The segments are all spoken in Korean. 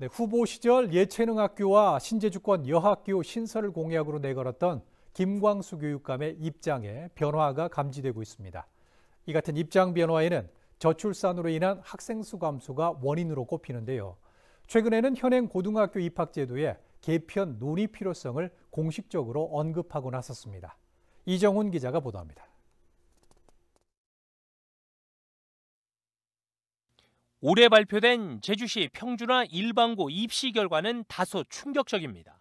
네, 후보 시절 예체능학교와 신재주권 여학교 신설을 공약으로 내걸었던 김광수 교육감의 입장에 변화가 감지되고 있습니다. 이 같은 입장 변화에는 저출산으로 인한 학생 수 감소가 원인으로 꼽히는데요. 최근에는 현행 고등학교 입학 제도의 개편 논의 필요성을 공식적으로 언급하고 나섰습니다. 이정훈 기자가 보도합니다. 올해 발표된 제주시 평준화 일반고 입시 결과는 다소 충격적입니다.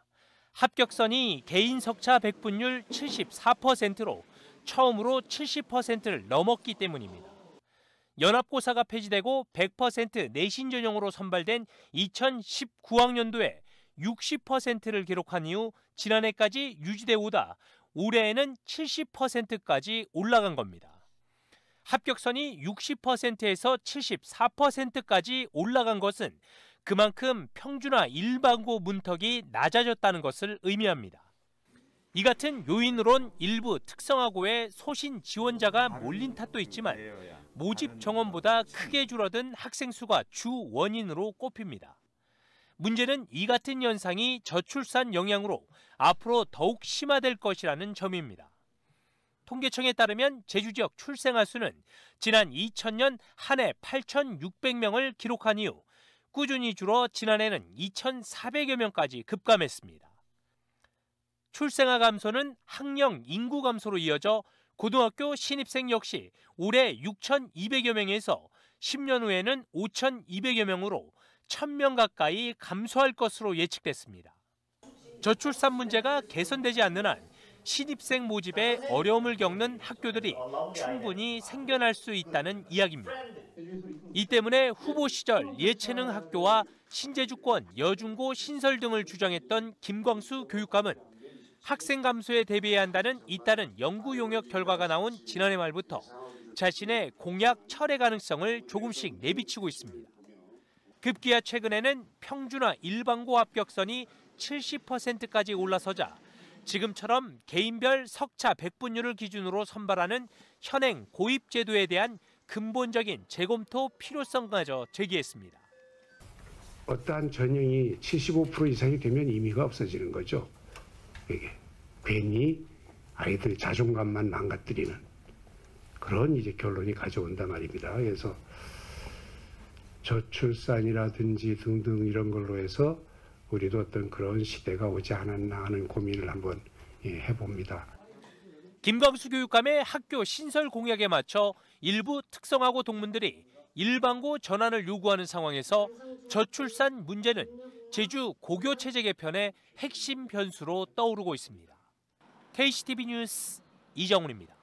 합격선이 개인 석차 백분율 74%로 처음으로 70%를 넘었기 때문입니다. 연합고사가 폐지되고 100% 내신 전형으로 선발된 2019학년도에 60%를 기록한 이후 지난해까지 유지돼 오다 올해에는 70%까지 올라간 겁니다. 합격선이 60%에서 74%까지 올라간 것은 그만큼 평준화 일반고 문턱이 낮아졌다는 것을 의미합니다. 이 같은 요인으론 일부 특성화고의 소신 지원자가 몰린 탓도 있지만 모집 정원보다 크게 줄어든 학생 수가 주 원인으로 꼽힙니다. 문제는 이 같은 현상이 저출산 영향으로 앞으로 더욱 심화될 것이라는 점입니다. 통계청에 따르면 제주 지역 출생아 수는 지난 2000년 한 해 8,600명을 기록한 이후 꾸준히 줄어 지난해는 2,400여 명까지 급감했습니다. 출생아 감소는 학령 인구 감소로 이어져 고등학교 신입생 역시 올해 6,200여 명에서 10년 후에는 5,200여 명으로 1,000명 가까이 감소할 것으로 예측됐습니다. 저출산 문제가 개선되지 않는 한 신입생 모집에 어려움을 겪는 학교들이 충분히 생겨날 수 있다는 이야기입니다. 이 때문에 후보 시절 예체능 학교와 신재주권, 여중고 신설 등을 주장했던 김광수 교육감은 학생 감소에 대비해야 한다는 잇따른 연구 용역 결과가 나온 지난해 말부터 자신의 공약 철회 가능성을 조금씩 내비치고 있습니다. 급기야 최근에는 평준화 일반고 합격선이 70%까지 올라서자 지금처럼 개인별 석차 백분율을 기준으로 선발하는 현행 고입 제도에 대한 근본적인 재검토 필요성마저 제기했습니다. 어떠한 전형이 75% 이상이 되면 의미가 없어지는 거죠. 이게 괜히 아이들 자존감만 망가뜨리는 그런 이제 결론이 가져온다 말입니다. 그래서 저출산이라든지 등등 이런 걸로 해서 우리도 어떤 그런 시대가 오지 않았나 하는 고민을 한번 예, 해봅니다. 김광수 교육감의 학교 신설 공약에 맞춰 일부 특성화고 동문들이 일반고 전환을 요구하는 상황에서 저출산 문제는 제주 고교 체제 개편의 핵심 변수로 떠오르고 있습니다. KCTV 뉴스 이정훈입니다.